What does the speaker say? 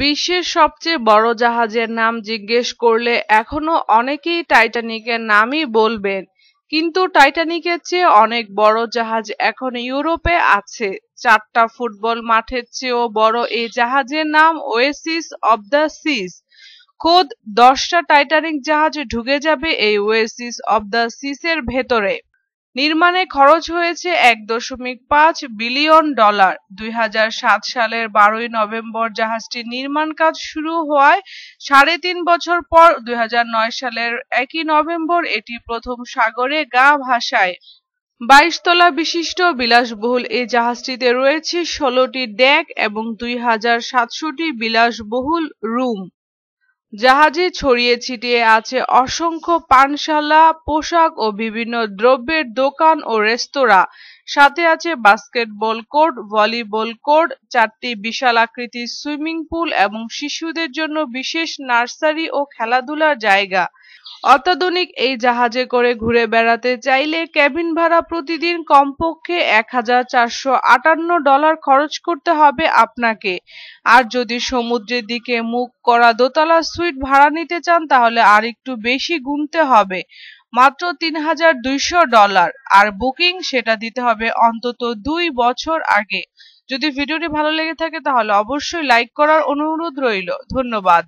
বিশ্বের সবচেয়ে বড় জাহাজের নাম জিজ্ঞেস করলে এখনো অনেকেই টাইটানিকের নামই বলবেন কিন্তু টাইটানিকের চেয়ে অনেক বড় জাহাজ এখন ইউরোপে আছে চারটা ফুটবল মাঠের চেয়েও বড় এই জাহাজের নাম ওয়েসিস অব দ্য সিস খোদ দশটা টাইটানিক জাহাজ ঢুকে যাবে এই ওয়েসিস অব দ্য সিসের ভেতরে নির্মাণে খরচ হয়েছে এক দশমিক পাঁচ বিলিয়ন ডলার দুই সালের বারোই নভেম্বর জাহাজটির নির্মাণ কাজ শুরু হওয়ায় সাড়ে তিন বছর পর দুই সালের একই নভেম্বর এটি প্রথম সাগরে গা ভাসায় বাইশ বিশিষ্ট বিলাসবহুল এই জাহাজটিতে রয়েছে ষোলোটি ডেক এবং দুই হাজার সাতশোটি বিলাসবহুল রুম জাহাজে ছড়িয়ে ছিটিয়ে আছে অসংখ্য পানশালা পোশাক ও বিভিন্ন দ্রব্যের দোকান ও রেস্তোরাঁ সাথে আছে বাস্কেটবল কোর্ট ভলিবল কোর্ট চারটি বিশাল আকৃতির সুইমিং পুল এবং শিশুদের জন্য বিশেষ নার্সারি ও খেলাধুলার জায়গা অত্যাধুনিক এই জাহাজে করে ঘুরে বেড়াতে চাইলে কেবিন ভাড়া প্রতিদিন কমপক্ষে এক হাজার চারশো আটান্ন ডলার খরচ করতে হবে আপনাকে আর যদি সমুদ্রের দিকে মুখ করা দোতলা সুইট ভাড়া নিতে চান তাহলে আর একটু বেশি গুনতে হবে মাত্র তিন হাজার দুইশো ডলার আর বুকিং সেটা দিতে হবে অন্তত দুই বছর আগে যদি ভিডিওটি ভালো লেগে থাকে তাহলে অবশ্যই লাইক করার অনুরোধ রইল ধন্যবাদ